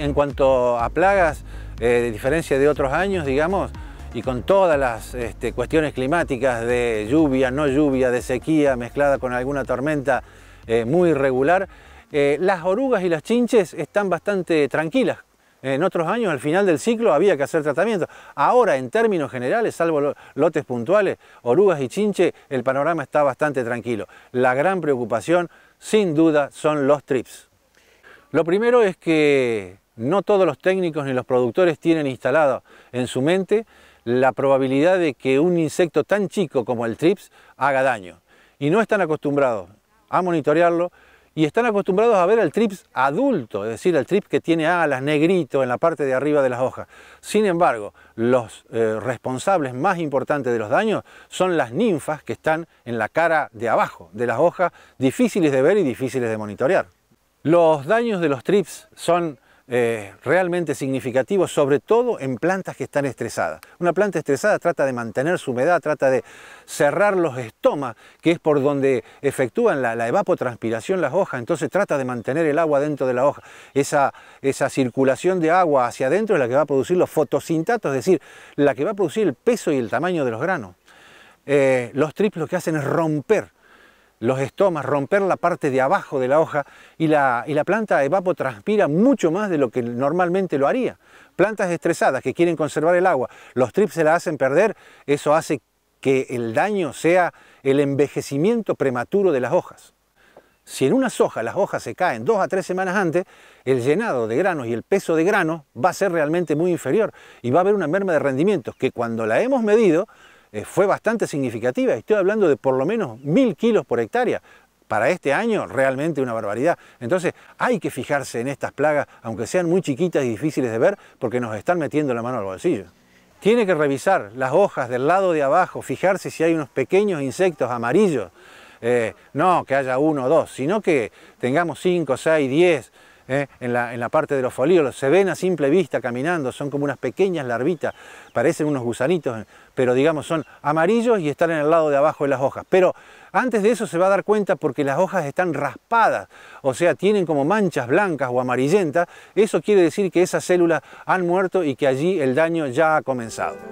En cuanto a plagas, eh, de diferencia de otros años, digamos, y con todas las este, cuestiones climáticas de lluvia, no lluvia, de sequía mezclada con alguna tormenta eh, muy irregular, eh, las orugas y las chinches están bastante tranquilas. En otros años, al final del ciclo, había que hacer tratamiento. Ahora, en términos generales, salvo lotes puntuales, orugas y chinche, el panorama está bastante tranquilo. La gran preocupación, sin duda, son los trips. Lo primero es que no todos los técnicos ni los productores tienen instalado en su mente la probabilidad de que un insecto tan chico como el trips haga daño. Y no están acostumbrados a monitorearlo y están acostumbrados a ver al trips adulto, es decir, al trips que tiene alas, negrito en la parte de arriba de las hojas. Sin embargo, los eh, responsables más importantes de los daños son las ninfas que están en la cara de abajo de las hojas, difíciles de ver y difíciles de monitorear. Los daños de los trips son eh, realmente significativo, sobre todo en plantas que están estresadas. Una planta estresada trata de mantener su humedad, trata de cerrar los estomas, que es por donde efectúan la, evapotranspiración las hojas, entonces trata de mantener el agua dentro de la hoja. Esa, circulación de agua hacia adentro es la que va a producir los fotosintatos, es decir, la que va a producir el peso y el tamaño de los granos. Eh, los triplos que hacen es romper los estomas, romper la parte de abajo de la hoja y la, la planta evapotranspira mucho más de lo que normalmente lo haría. Plantas estresadas que quieren conservar el agua, los trips se la hacen perder, eso hace que el daño sea el envejecimiento prematuro de las hojas. Si en una soja las hojas se caen dos a tres semanas antes, el llenado de granos y el peso de grano va a ser realmente muy inferior y va a haber una merma de rendimientos que cuando la hemos medido eh, fue bastante significativa. Estoy hablando de por lo menos mil kilos por hectárea. Para este año, realmente una barbaridad. Entonces, hay que fijarse en estas plagas, aunque sean muy chiquitas y difíciles de ver, porque nos están metiendo la mano al bolsillo. Tiene que revisar las hojas del lado de abajo, fijarse si hay unos pequeños insectos amarillos. Eh, no que haya uno o dos, sino que tengamos cinco, seis, diez, ¿eh? en, la, en, la, parte de los folíolos. Se ven a simple vista caminando, son como unas pequeñas larvitas, parecen unos gusanitos, pero digamos son amarillos y están en el lado de abajo de las hojas. Pero antes de eso se va a dar cuenta porque las hojas están raspadas, o sea, tienen como manchas blancas o amarillentas. Eso quiere decir que esas células han muerto y que allí el daño ya ha comenzado.